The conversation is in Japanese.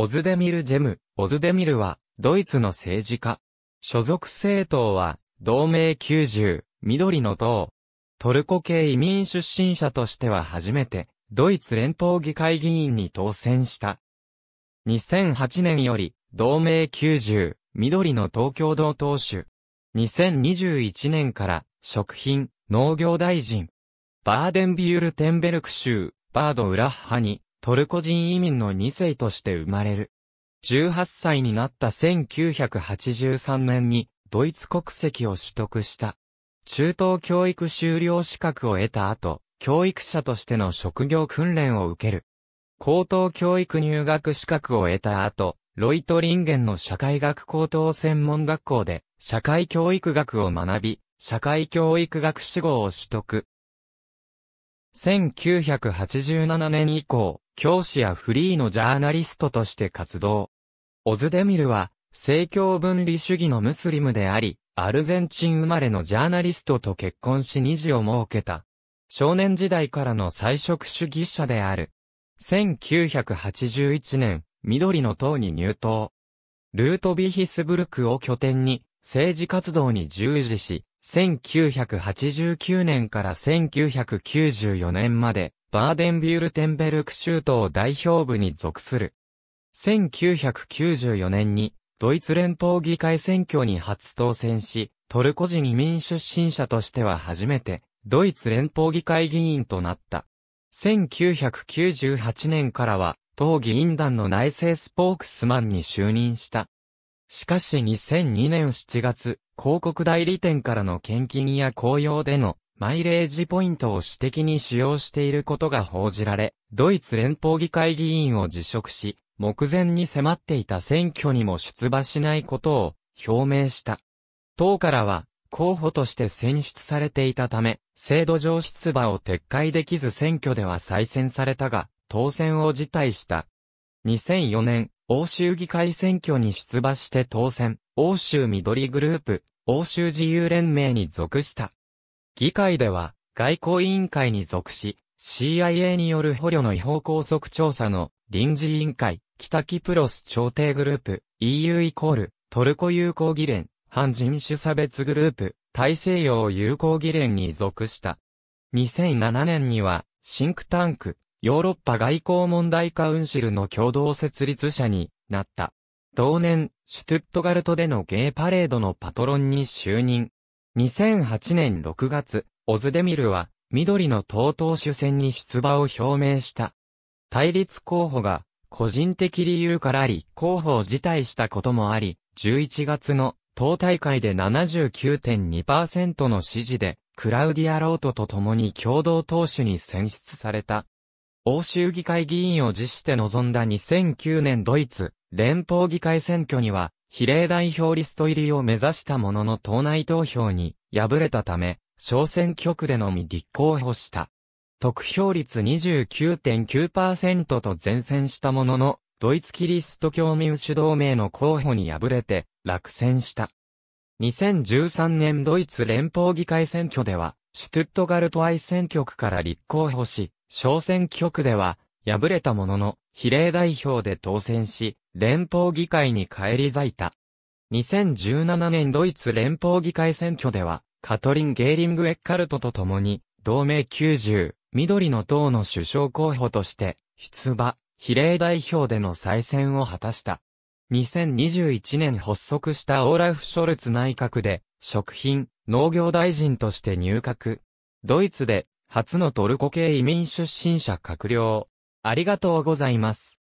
オズデミル・ジェム、オズデミルは、ドイツの政治家。所属政党は、同盟90、緑の党。トルコ系移民出身者としては初めて、ドイツ連邦議会議員に当選した。2008年より、同盟90、緑の東京道党首。2021年から、食品、農業大臣。バーデンビュールテンベルク州、バード・ウラッハに、トルコ人移民の2世として生まれる。18歳になった1983年にドイツ国籍を取得した。中等教育修了資格を得た後、教育者としての職業訓練を受ける。高等教育入学資格を得た後、ロイトリンゲンの社会学高等専門学校で社会教育学を学び、社会教育学士号を取得。1987年以降、教師やフリーのジャーナリストとして活動。オズデミルは、政教分離主義のムスリムであり、アルゼンチン生まれのジャーナリストと結婚し二児を設けた。少年時代からの彩色主義者である。1981年、緑の党に入党。ルートビヒスブルクを拠点に、政治活動に従事し、1989年から1994年まで、バーデンビュールテンベルク州党代表部に属する。1994年に、ドイツ連邦議会選挙に初当選し、トルコ人移民出身者としては初めて、ドイツ連邦議会議員となった。1998年からは、当議員団の内政スポークスマンに就任した。しかし2002年7月、広告代理店からの献金や公用でのマイレージポイントを私的に使用していることが報じられ、ドイツ連邦議会議員を辞職し、目前に迫っていた選挙にも出馬しないことを表明した。党からは、候補として選出されていたため、制度上出馬を撤回できず選挙では再選されたが、当選を辞退した。2004年、欧州議会選挙に出馬して当選、欧州緑グループ、欧州自由連盟に属した。議会では、外交委員会に属し、CIA による捕虜の違法拘束調査の臨時委員会、北キプロス調停グループ、EU イコール、トルコ友好議連、反人種差別グループ、大西洋友好議連に属した。2007年には、シンクタンク、ヨーロッパ外交問題カウンシルの共同設立者になった。同年、シュトゥットガルトでのゲイパレードのパトロンに就任。2008年6月、オズデミルは、緑の党党首選に出馬を表明した。対立候補が、個人的理由から立候補を辞退したこともあり、11月の党大会で79.2%の支持で、クラウディア・ロートと共に共同党首に選出された。欧州議会議員を辞して臨んだ2009年ドイツ連邦議会選挙には、比例代表リスト入りを目指したものの党内投票に敗れたため、小選挙区でのみ立候補した。得票率29.9%と前戦したものの、ドイツキリスト教民主同盟の候補に敗れて落選した。2013年ドイツ連邦議会選挙では、シュトゥットガルト愛選挙区から立候補し、小選挙区では、敗れたものの、比例代表で当選し、連邦議会に返り咲いた。2017年ドイツ連邦議会選挙では、カトリン・ゲーリング・エッカルトと共に、同盟90、緑の党の首相候補として、出馬、比例代表での再選を果たした。2021年発足したオーラフ・ショルツ内閣で、食品、農業大臣として入閣。ドイツで初のトルコ系移民出身者閣僚。ありがとうございます。